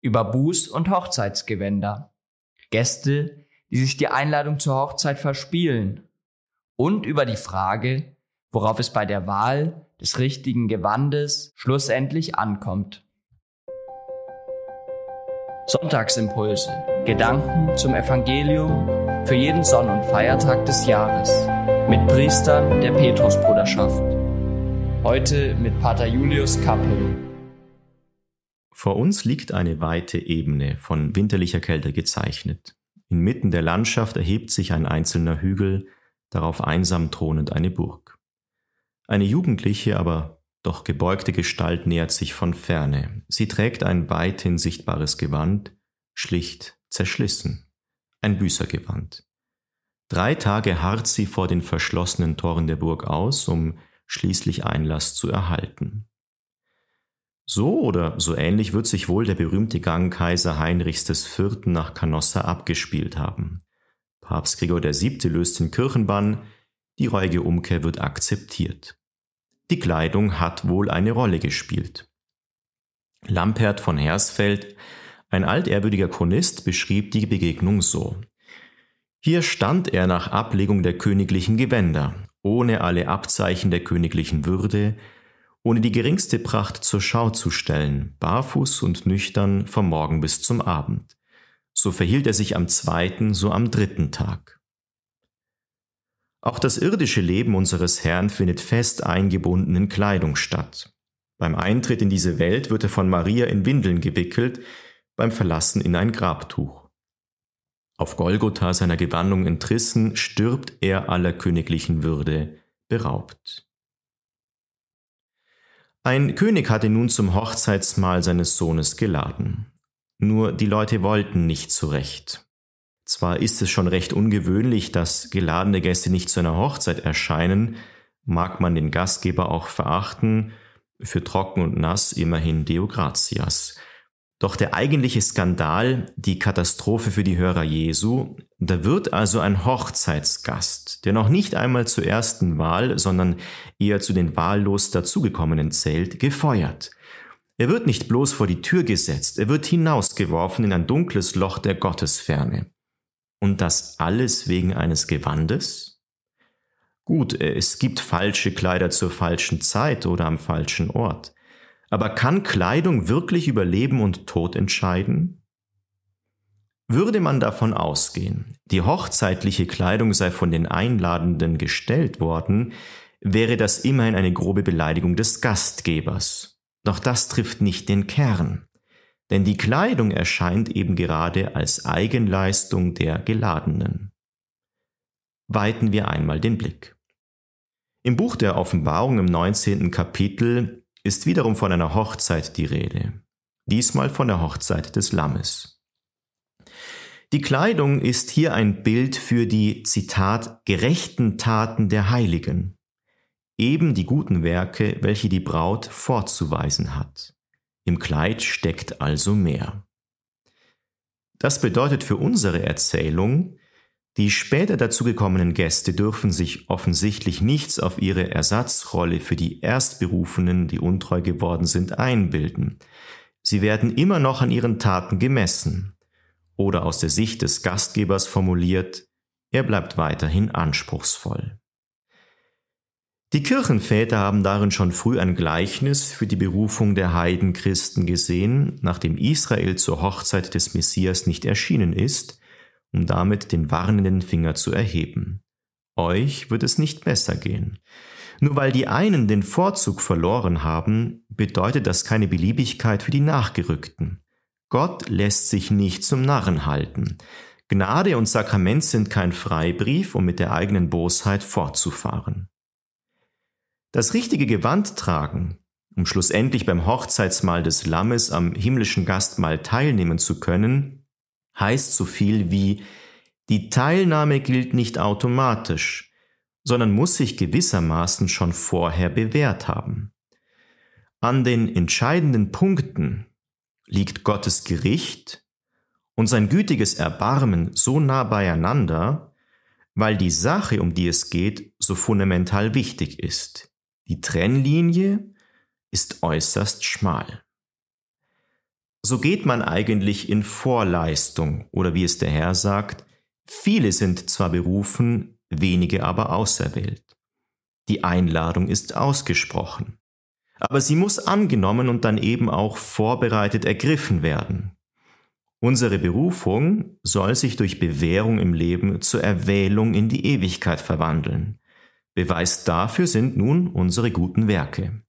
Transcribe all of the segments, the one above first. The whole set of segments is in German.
über Buß- und Hochzeitsgewänder, Gäste, die sich die Einladung zur Hochzeit verspielen und über die Frage, worauf es bei der Wahl des richtigen Gewandes schlussendlich ankommt. Sonntagsimpulse. Gedanken zum Evangelium für jeden Sonn- und Feiertag des Jahres mit Priestern der Petrusbruderschaft. Heute mit Pater Julius Kappel. Vor uns liegt eine weite Ebene, von winterlicher Kälte gezeichnet. Inmitten der Landschaft erhebt sich ein einzelner Hügel, darauf einsam thronend eine Burg. Eine jugendliche, aber doch gebeugte Gestalt nähert sich von ferne. Sie trägt ein weithin sichtbares Gewand, schlicht zerschlissen, ein Büßergewand. Drei Tage harrt sie vor den verschlossenen Toren der Burg aus, um schließlich Einlass zu erhalten. So oder so ähnlich wird sich wohl der berühmte Gang Kaiser Heinrichs IV. nach Canossa abgespielt haben. Papst Gregor VII. löst den Kirchenbann, die reuige Umkehr wird akzeptiert. Die Kleidung hat wohl eine Rolle gespielt. Lampert von Hersfeld, ein altehrwürdiger Chronist, beschrieb die Begegnung so. Hier stand er nach Ablegung der königlichen Gewänder, ohne alle Abzeichen der königlichen Würde, ohne die geringste Pracht zur Schau zu stellen, barfuß und nüchtern vom Morgen bis zum Abend. So verhielt er sich am zweiten, so am dritten Tag. Auch das irdische Leben unseres Herrn findet fest eingebunden in Kleidung statt. Beim Eintritt in diese Welt wird er von Maria in Windeln gewickelt, beim Verlassen in ein Grabtuch. Auf Golgotha seiner Gewandung entrissen stirbt er aller königlichen Würde beraubt. Ein König hatte nun zum Hochzeitsmahl seines Sohnes geladen. Nur die Leute wollten nicht zurecht. Zwar ist es schon recht ungewöhnlich, dass geladene Gäste nicht zu einer Hochzeit erscheinen, mag man den Gastgeber auch verachten, für trocken und nass immerhin Deo gratias. Doch der eigentliche Skandal, die Katastrophe für die Hörer Jesu, da wird also ein Hochzeitsgast, der noch nicht einmal zur ersten Wahl, sondern eher zu den wahllos dazugekommenen zählt, gefeuert. Er wird nicht bloß vor die Tür gesetzt, er wird hinausgeworfen in ein dunkles Loch der Gottesferne. Und das alles wegen eines Gewandes? Gut, äh, es gibt falsche Kleider zur falschen Zeit oder am falschen Ort. Aber kann Kleidung wirklich über Leben und Tod entscheiden? Würde man davon ausgehen, die hochzeitliche Kleidung sei von den Einladenden gestellt worden, wäre das immerhin eine grobe Beleidigung des Gastgebers. Doch das trifft nicht den Kern. Denn die Kleidung erscheint eben gerade als Eigenleistung der Geladenen. Weiten wir einmal den Blick. Im Buch der Offenbarung im 19. Kapitel ist wiederum von einer Hochzeit die Rede, diesmal von der Hochzeit des Lammes. Die Kleidung ist hier ein Bild für die, Zitat, gerechten Taten der Heiligen, eben die guten Werke, welche die Braut vorzuweisen hat. Im Kleid steckt also mehr. Das bedeutet für unsere Erzählung, die später dazugekommenen Gäste dürfen sich offensichtlich nichts auf ihre Ersatzrolle für die Erstberufenen, die untreu geworden sind, einbilden. Sie werden immer noch an ihren Taten gemessen oder aus der Sicht des Gastgebers formuliert, er bleibt weiterhin anspruchsvoll. Die Kirchenväter haben darin schon früh ein Gleichnis für die Berufung der Heidenchristen gesehen, nachdem Israel zur Hochzeit des Messias nicht erschienen ist, um damit den warnenden Finger zu erheben. Euch wird es nicht besser gehen. Nur weil die einen den Vorzug verloren haben, bedeutet das keine Beliebigkeit für die Nachgerückten. Gott lässt sich nicht zum Narren halten. Gnade und Sakrament sind kein Freibrief, um mit der eigenen Bosheit fortzufahren. Das richtige Gewand tragen, um schlussendlich beim Hochzeitsmahl des Lammes am himmlischen Gastmahl teilnehmen zu können, heißt so viel wie die Teilnahme gilt nicht automatisch, sondern muss sich gewissermaßen schon vorher bewährt haben. An den entscheidenden Punkten, liegt Gottes Gericht und sein gütiges Erbarmen so nah beieinander, weil die Sache, um die es geht, so fundamental wichtig ist. Die Trennlinie ist äußerst schmal. So geht man eigentlich in Vorleistung oder wie es der Herr sagt, viele sind zwar berufen, wenige aber auserwählt. Die Einladung ist ausgesprochen aber sie muss angenommen und dann eben auch vorbereitet ergriffen werden. Unsere Berufung soll sich durch Bewährung im Leben zur Erwählung in die Ewigkeit verwandeln. Beweis dafür sind nun unsere guten Werke.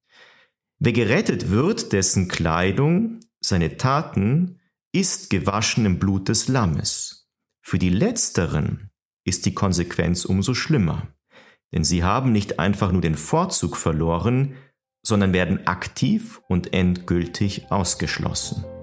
Wer gerettet wird, dessen Kleidung, seine Taten, ist gewaschen im Blut des Lammes. Für die Letzteren ist die Konsequenz umso schlimmer, denn sie haben nicht einfach nur den Vorzug verloren, sondern werden aktiv und endgültig ausgeschlossen.